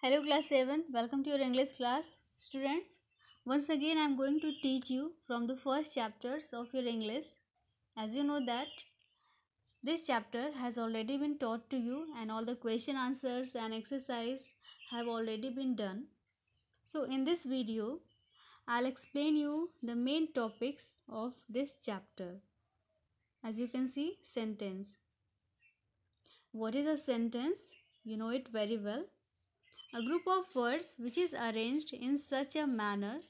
Hello class 7, welcome to your English class. Students, once again I am going to teach you from the first chapters of your English. As you know that this chapter has already been taught to you and all the question answers and exercise have already been done. So in this video, I'll explain you the main topics of this chapter. As you can see, sentence. What is a sentence? You know it very well a group of words which is arranged in such a manner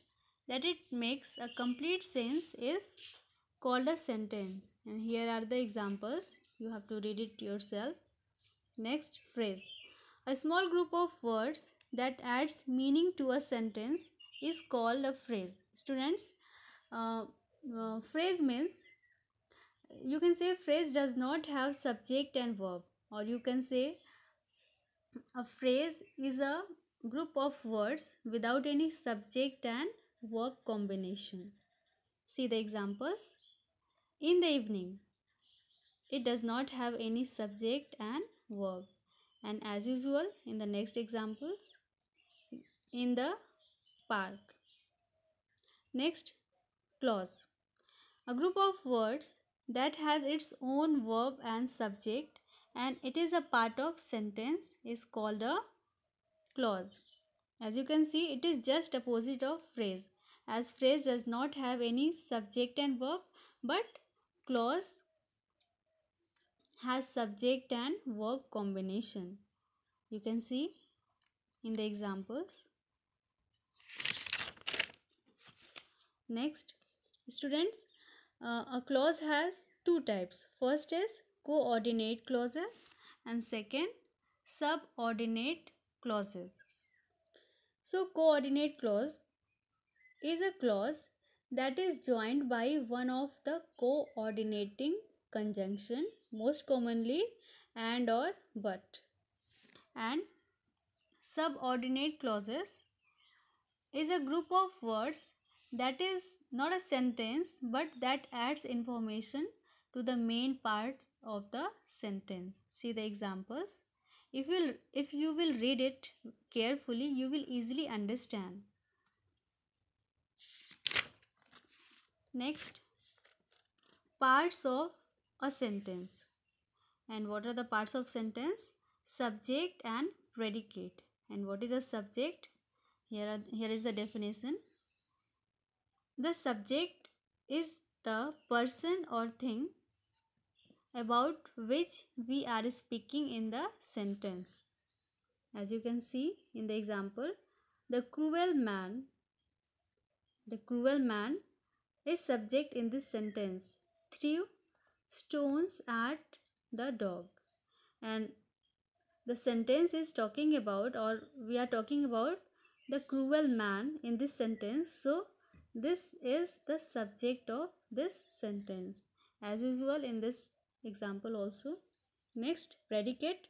that it makes a complete sense is called a sentence and here are the examples you have to read it yourself next phrase a small group of words that adds meaning to a sentence is called a phrase students uh, uh, phrase means you can say phrase does not have subject and verb or you can say a phrase is a group of words without any subject and verb combination. See the examples. In the evening, it does not have any subject and verb. And as usual, in the next examples, in the park. Next, clause. A group of words that has its own verb and subject and it is a part of sentence is called a clause. As you can see, it is just opposite of phrase as phrase does not have any subject and verb but clause has subject and verb combination. You can see in the examples. Next, students, uh, a clause has two types. First is coordinate clauses and second subordinate clauses. So coordinate clause is a clause that is joined by one of the coordinating conjunction most commonly and or but and subordinate clauses is a group of words that is not a sentence but that adds information to the main parts of the sentence. See the examples. If, will if you will read it carefully, you will easily understand. Next, parts of a sentence. And what are the parts of sentence? Subject and predicate. And what is a subject? Here, are, here is the definition. The subject is the person or thing about which we are speaking in the sentence. As you can see in the example, the cruel man, the cruel man is subject in this sentence threw stones at the dog and the sentence is talking about or we are talking about the cruel man in this sentence so this is the subject of this sentence as usual in this example also next predicate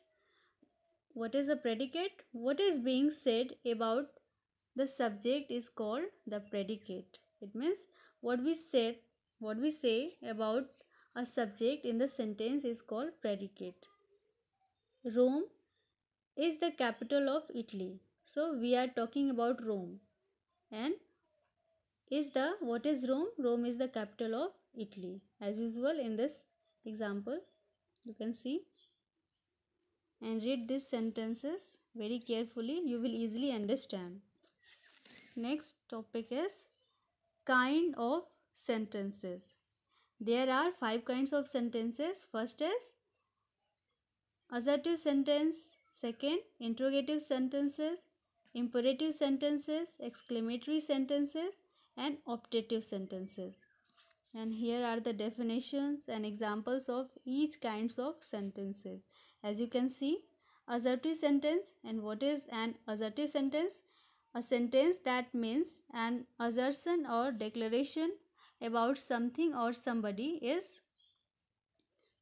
what is a predicate what is being said about the subject is called the predicate it means what we said what we say about a subject in the sentence is called predicate rome is the capital of italy so we are talking about rome and is the what is rome rome is the capital of italy as usual in this example you can see and read these sentences very carefully you will easily understand next topic is kind of sentences there are five kinds of sentences first is assertive sentence second interrogative sentences imperative sentences exclamatory sentences and optative sentences and here are the definitions and examples of each kinds of sentences as you can see assertive sentence and what is an assertive sentence a sentence that means an assertion or declaration about something or somebody is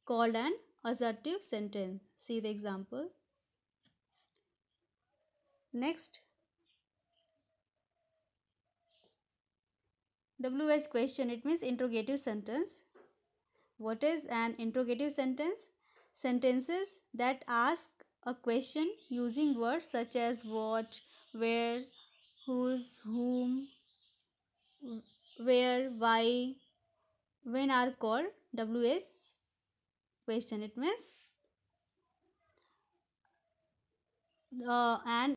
called an assertive sentence see the example next WS question, it means interrogative sentence. What is an interrogative sentence? Sentences that ask a question using words such as what, where, whose, whom, where, why, when are called WS question. It means uh, and